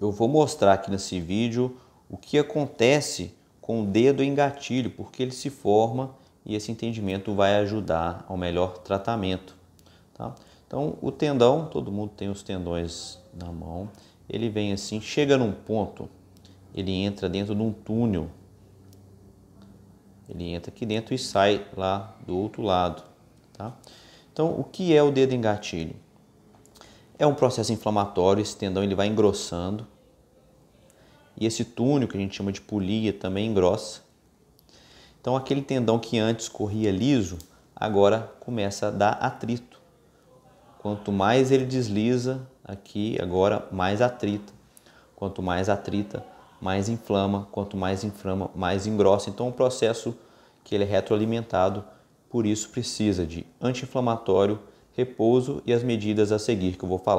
eu vou mostrar aqui nesse vídeo o que acontece com o dedo em gatilho, porque ele se forma e esse entendimento vai ajudar ao melhor tratamento. Tá? Então, o tendão, todo mundo tem os tendões na mão, ele vem assim, chega num ponto, ele entra dentro de um túnel. Ele entra aqui dentro e sai lá do outro lado. Tá? Então, o que é o dedo em gatilho? É um processo inflamatório, esse tendão ele vai engrossando, e esse túnel, que a gente chama de polia, também engrossa. É então aquele tendão que antes corria liso, agora começa a dar atrito. Quanto mais ele desliza aqui, agora mais atrita. Quanto mais atrita, mais inflama. Quanto mais inflama, mais engrossa. Então o processo que ele é retroalimentado, por isso precisa de anti-inflamatório, repouso e as medidas a seguir que eu vou falar.